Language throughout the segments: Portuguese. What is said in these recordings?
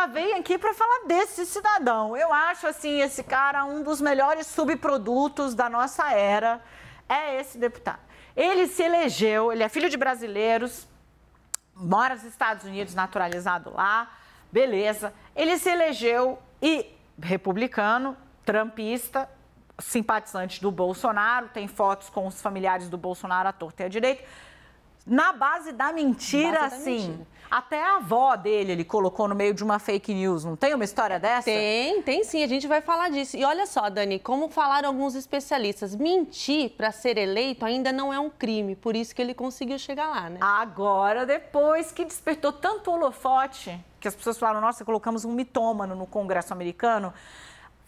ela veio aqui para falar desse cidadão. Eu acho, assim, esse cara um dos melhores subprodutos da nossa era. É esse deputado. Ele se elegeu, ele é filho de brasileiros, mora nos Estados Unidos, naturalizado lá, beleza. Ele se elegeu e republicano, trampista, simpatizante do Bolsonaro, tem fotos com os familiares do Bolsonaro à torta e à direita na base da mentira, base da sim. Mentira. Até a avó dele ele colocou no meio de uma fake news. Não tem uma história é, dessa? Tem, tem sim. A gente vai falar disso. E olha só, Dani, como falaram alguns especialistas, mentir para ser eleito ainda não é um crime. Por isso que ele conseguiu chegar lá, né? Agora, depois que despertou tanto holofote, que as pessoas falaram, nossa, colocamos um mitômano no Congresso americano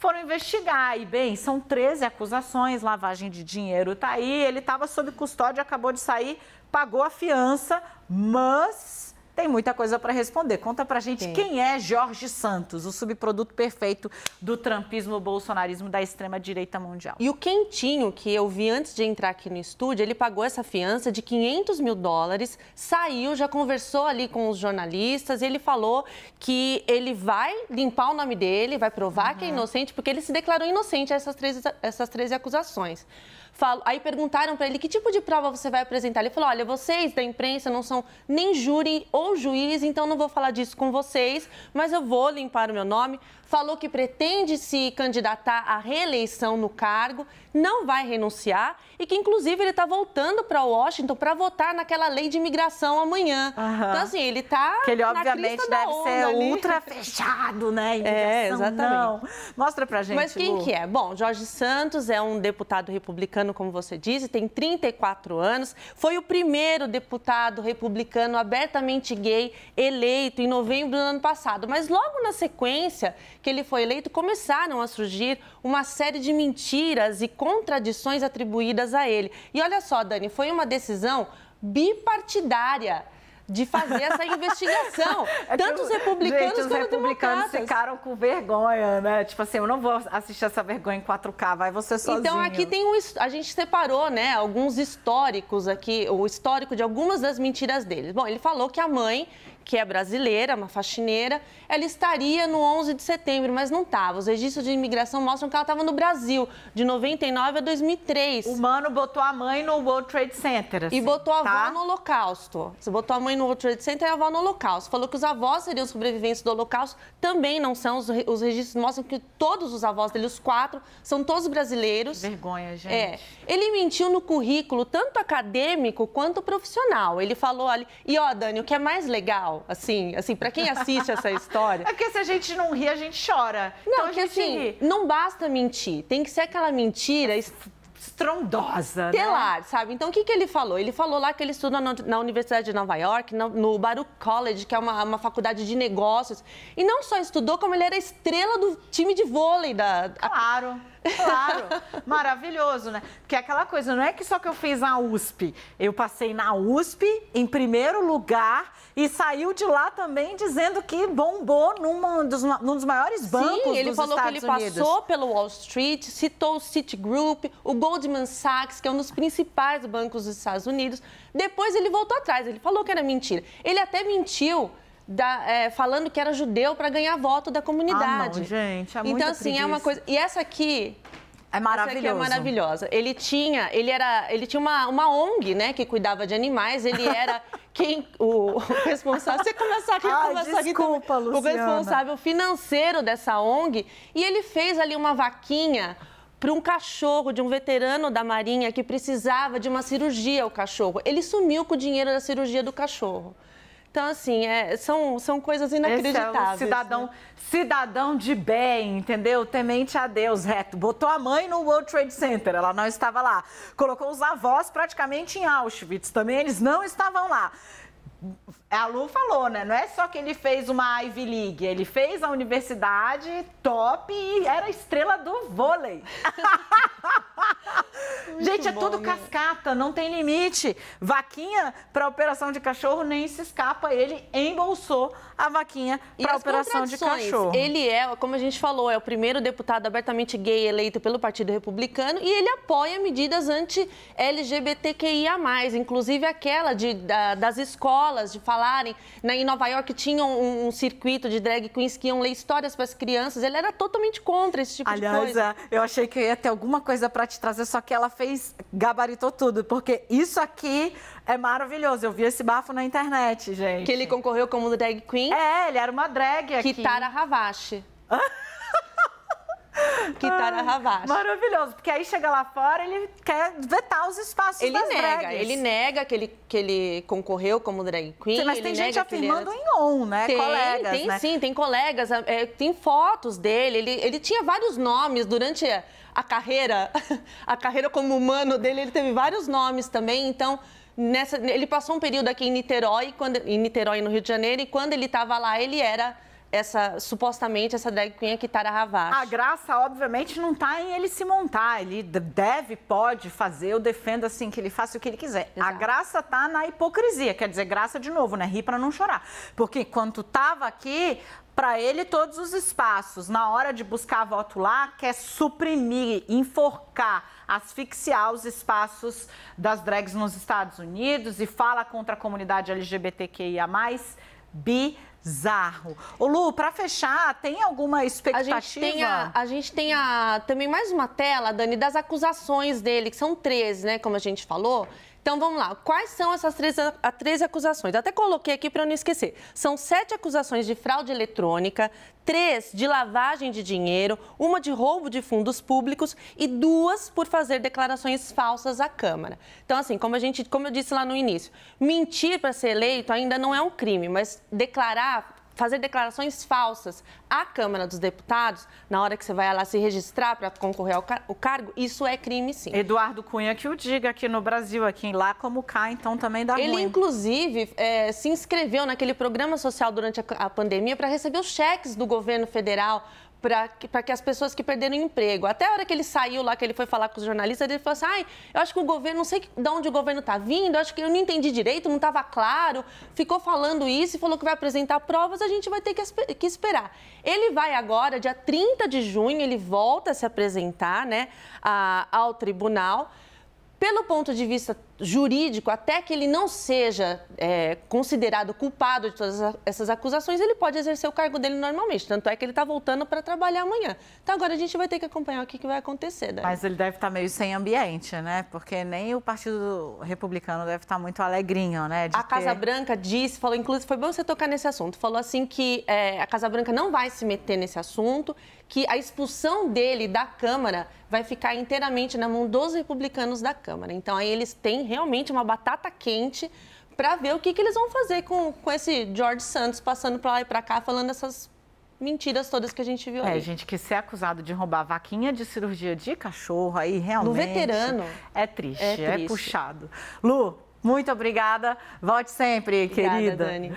foram investigar. E, bem, são 13 acusações, lavagem de dinheiro tá aí, ele estava sob custódia, acabou de sair, pagou a fiança, mas tem muita coisa para responder. Conta para gente Sim. quem é Jorge Santos, o subproduto perfeito do trampismo bolsonarismo da extrema direita mundial. E o quentinho que eu vi antes de entrar aqui no estúdio, ele pagou essa fiança de 500 mil dólares, saiu, já conversou ali com os jornalistas, e ele falou que ele vai limpar o nome dele, vai provar uhum. que é uhum. inocente, porque ele se declarou inocente a essas 13, essas 13 acusações. Falo, aí perguntaram para ele que tipo de prova você vai apresentar. Ele falou: olha, vocês da imprensa não são nem júri ou bom juiz, então não vou falar disso com vocês, mas eu vou limpar o meu nome, falou que pretende se candidatar à reeleição no cargo, não vai renunciar e que, inclusive, ele está voltando para Washington para votar naquela lei de imigração amanhã. Uhum. Então, assim, ele está. Que ele, obviamente, deve ser ali. ultra fechado, né? É, exatamente. Não. Mostra para gente. Mas quem Lu. que é? Bom, Jorge Santos é um deputado republicano, como você disse, tem 34 anos, foi o primeiro deputado republicano abertamente gay eleito em novembro do ano passado, mas logo na sequência que ele foi eleito, começaram a surgir uma série de mentiras e contradições atribuídas a ele. E olha só, Dani, foi uma decisão bipartidária de fazer essa investigação. É Tanto os republicanos gente, os quanto os republicanos democratas. ficaram com vergonha, né? Tipo assim, eu não vou assistir essa vergonha em 4K, vai você sozinho. Então aqui tem um, a gente separou, né, alguns históricos aqui, o histórico de algumas das mentiras dele. Bom, ele falou que a mãe que é brasileira, uma faxineira, ela estaria no 11 de setembro, mas não estava. Os registros de imigração mostram que ela estava no Brasil, de 99 a 2003. O mano botou a mãe no World Trade Center. Assim, e botou a tá? avó no Holocausto. Você botou a mãe no World Trade Center e a avó no Holocausto. Falou que os avós seriam sobreviventes do Holocausto, também não são. Os, os registros mostram que todos os avós dele, os quatro, são todos brasileiros. Que vergonha, é. gente. É. Ele mentiu no currículo, tanto acadêmico quanto profissional. Ele falou ali. E ó, Dani, o que é mais legal? assim, assim, para quem assiste essa história. É porque se a gente não ri, a gente chora. Não, então, assim, ri. não basta mentir, tem que ser aquela mentira estrondosa. Né? Telar, né? sabe? Então, o que, que ele falou? Ele falou lá que ele estuda na, na Universidade de Nova York, no, no Baruch College, que é uma, uma, faculdade de negócios. E não só estudou, como ele era estrela do time de vôlei da. Claro. A... Claro, maravilhoso, né? Porque é aquela coisa, não é que só que eu fiz na USP. Eu passei na USP em primeiro lugar e saiu de lá também dizendo que bombou num dos, num dos maiores bancos Sim, ele dos falou Estados que ele Unidos. passou pelo Wall Street, citou o Citigroup, o Goldman Sachs, que é um dos principais bancos dos Estados Unidos. Depois ele voltou atrás, ele falou que era mentira. Ele até mentiu da, é, falando que era judeu para ganhar voto da comunidade. Ah, não, gente, é muito Então, assim, preguiça. é uma coisa. E essa aqui. É maravilhosa. é maravilhosa. Ele tinha, ele era, ele tinha uma, uma ONG, né, que cuidava de animais. Ele era quem o, o responsável. Você começou aqui, Ai, aqui. desculpa, Luciano, Luciana. o responsável financeiro dessa ONG e ele fez ali uma vaquinha para um cachorro de um veterano da Marinha que precisava de uma cirurgia o cachorro. Ele sumiu com o dinheiro da cirurgia do cachorro. Então, assim, é, são, são coisas inacreditáveis. É o cidadão, né? cidadão de bem, entendeu? Temente a Deus, reto. Botou a mãe no World Trade Center, ela não estava lá. Colocou os avós praticamente em Auschwitz, também eles não estavam lá é, a Lu falou, né? Não é só que ele fez uma Ivy League, ele fez a universidade top e era estrela do vôlei. Gente, é tudo né? cascata, não tem limite. Vaquinha para operação de cachorro nem se escapa. Ele embolsou a vaquinha para operação de cachorro. Ele é, como a gente falou, é o primeiro deputado abertamente gay eleito pelo Partido Republicano e ele apoia medidas anti-LGBTQIA, inclusive aquela de, da, das escolas, de falar falarem. Né? Em Nova York tinha um, um, circuito de drag queens que iam ler histórias para as crianças. Ele era totalmente contra esse tipo Aliás, de coisa. Aliás, é, eu achei que ia ter alguma coisa para te trazer, só que ela fez, gabaritou tudo, porque isso aqui é maravilhoso. Eu vi esse bafo na internet, gente. Que ele concorreu como drag queen? É, ele era uma drag aqui. Kitara Havashi que tá na Ravage. Maravilhoso, porque aí chega lá fora, ele quer vetar os espaços ele das nega, drags. Ele nega que ele, que ele concorreu como drag queen. Mas tem gente afirmando em on, né? Tem, colegas, tem né? sim, tem colegas, é, é, tem fotos dele. Ele, ele tinha vários nomes durante a, a carreira, a carreira como humano dele, ele teve vários nomes também, então... Nessa, ele passou um período aqui em Niterói, quando, em Niterói, no Rio de Janeiro, e quando ele estava lá, ele era essa supostamente essa drag queen é Kitara Havas. A graça, obviamente, não está em ele se montar. Ele deve, pode fazer, eu defendo assim que ele faça o que ele quiser. Exato. A graça está na hipocrisia, quer dizer, graça de novo, né? Rir para não chorar. Porque enquanto estava aqui, para ele todos os espaços. Na hora de buscar voto lá, quer suprimir, enforcar, asfixiar os espaços das drags nos Estados Unidos e fala contra a comunidade LGBTQIA bizarro. Ô Lu, para fechar, tem alguma expectativa? A gente tem, a, a gente tem a, também mais uma tela, Dani, das acusações dele, que são 13, né, como a gente falou. Então vamos lá. Quais são essas três, a, três acusações? Até coloquei aqui para eu não esquecer. São sete acusações de fraude eletrônica, três de lavagem de dinheiro, uma de roubo de fundos públicos e duas por fazer declarações falsas à Câmara. Então, assim, como a gente, como eu disse lá no início, mentir para ser eleito ainda não é um crime, mas declarar fazer declarações falsas à Câmara dos Deputados, na hora que você vai lá se registrar para concorrer ao car o cargo, isso é crime sim. Eduardo Cunha que o diga aqui no Brasil, aqui lá como cá, então também dá Ele, ruim. inclusive, é, se inscreveu naquele programa social durante a, a pandemia para receber os cheques do governo federal para que, que as pessoas que perderam emprego. Até a hora que ele saiu lá, que ele foi falar com os jornalistas, ele falou assim: ai, eu acho que o governo, não sei de onde o governo está vindo, acho que eu não entendi direito, não estava claro. Ficou falando isso e falou que vai apresentar provas, a gente vai ter que, que esperar. Ele vai agora, dia 30 de junho, ele volta a se apresentar né, a, ao tribunal. Pelo ponto de vista jurídico, até que ele não seja é, considerado culpado de todas essas acusações, ele pode exercer o cargo dele normalmente. Tanto é que ele está voltando para trabalhar amanhã. Então agora a gente vai ter que acompanhar o que, que vai acontecer. Né? Mas ele deve estar tá meio sem ambiente, né? Porque nem o Partido Republicano deve estar tá muito alegrinho, né? a ter... Casa Branca disse, falou, inclusive, foi bom você tocar nesse assunto. Falou assim que é, a Casa Branca não vai se meter nesse assunto, que a expulsão dele da Câmara vai ficar inteiramente na mão dos republicanos da Câmara. Então aí eles têm realmente uma batata quente para ver o que, que eles vão fazer com, com esse George Santos passando para lá e para cá falando essas mentiras todas que a gente viu é, aí. É, gente que ser acusado de roubar vaquinha de cirurgia de cachorro aí realmente. Do veterano. É triste, é, é triste. é puxado. Lu, muito obrigada. Volte sempre, obrigada, querida. Dani.